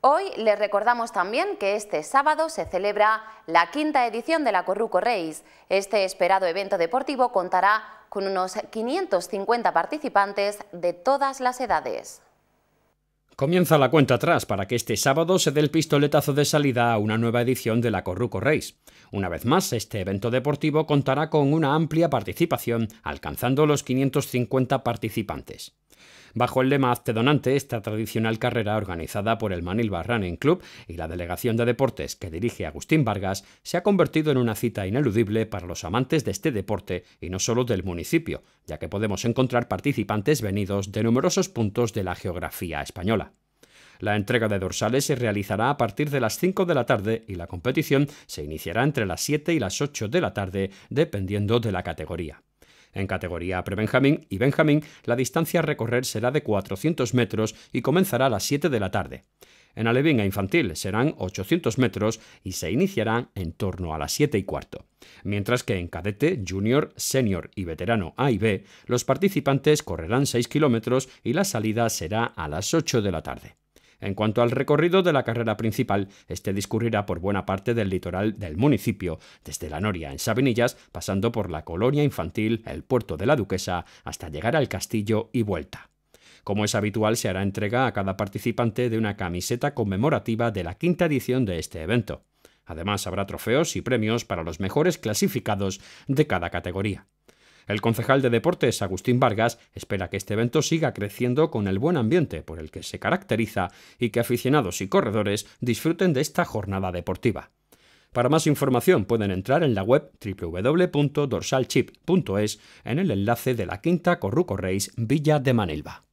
Hoy les recordamos también que este sábado se celebra la quinta edición de la Corruco Reis. Este esperado evento deportivo contará con unos 550 participantes de todas las edades. Comienza la cuenta atrás para que este sábado se dé el pistoletazo de salida a una nueva edición de la Corruco Reis. Una vez más, este evento deportivo contará con una amplia participación, alcanzando los 550 participantes bajo el lema Hazte Donante, esta tradicional carrera organizada por el Manilva Running Club y la Delegación de Deportes que dirige Agustín Vargas, se ha convertido en una cita ineludible para los amantes de este deporte y no solo del municipio, ya que podemos encontrar participantes venidos de numerosos puntos de la geografía española. La entrega de dorsales se realizará a partir de las 5 de la tarde y la competición se iniciará entre las 7 y las 8 de la tarde, dependiendo de la categoría. En categoría pre-Benjamín y Benjamín, la distancia a recorrer será de 400 metros y comenzará a las 7 de la tarde. En alevín e infantil serán 800 metros y se iniciarán en torno a las 7 y cuarto. Mientras que en cadete, junior, senior y veterano A y B, los participantes correrán 6 kilómetros y la salida será a las 8 de la tarde. En cuanto al recorrido de la carrera principal, este discurrirá por buena parte del litoral del municipio, desde la Noria en Sabinillas, pasando por la colonia infantil, el puerto de la Duquesa, hasta llegar al castillo y vuelta. Como es habitual, se hará entrega a cada participante de una camiseta conmemorativa de la quinta edición de este evento. Además, habrá trofeos y premios para los mejores clasificados de cada categoría. El concejal de deportes, Agustín Vargas, espera que este evento siga creciendo con el buen ambiente por el que se caracteriza y que aficionados y corredores disfruten de esta jornada deportiva. Para más información pueden entrar en la web www.dorsalchip.es en el enlace de la quinta Corruco Reis Villa de Manilva.